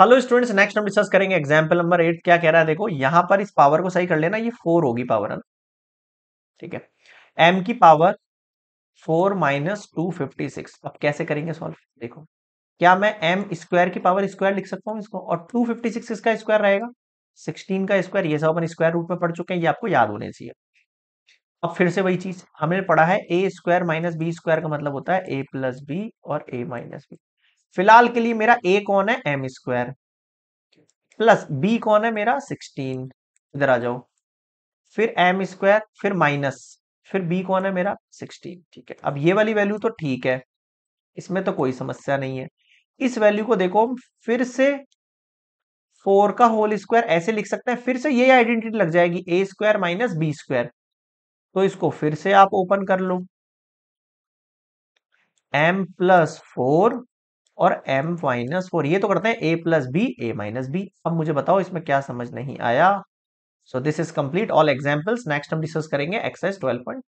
hello students next हम discuss करेंगे example number eight क्या कह रहा है देखो यहां पर इस पावर को सही कर लेना ये फोर होगी पावर है ठीक है एम की power four minus two fifty six अब कैसे करेंगे सॉल्व देखो क्या मैं एम स्क्वायर की पावर स्क्वायर लिख सकता हूँ इसको और टू फिफ्टी सिक्स इसका स्क्वायर रहेगा सिक्सटीन का स्क्वायर ये सब अपन स्क्वायर रूट में पढ़ चुके हैं ये आपको याद होने चाहिए अब फिर से वही चीज हमने पढ़ा है A square minus B square का मतलब होता है ए प्लस बी और ए माइनस बी फिलहाल के लिए मेरा ए कौन है एम स्क्वायर प्लस बी कौन है मेरा सिक्सटीन इधर आ जाओ फिर एम स्क्वायर फिर माइनस फिर बी कौन है मेरा सिक्सटीन ठीक है अब ये वाली वैल्यू तो ठीक है इसमें तो कोई समस्या नहीं है इस वैल्यू को देखो फिर से फोर का होल स्क्वायर ऐसे लिख सकते हैं फिर से ये आइडेंटिटी लग जाएगी A square minus B square तो इसको फिर से आप ओपन कर लो एम प्लस फोर और एम माइनस फोर ये तो करते हैं A plus B A minus B अब मुझे बताओ इसमें क्या समझ नहीं आया so this is complete all examples next हम डिस्कस करेंगे एक्सरसाइज ट्वेल्व पॉइंट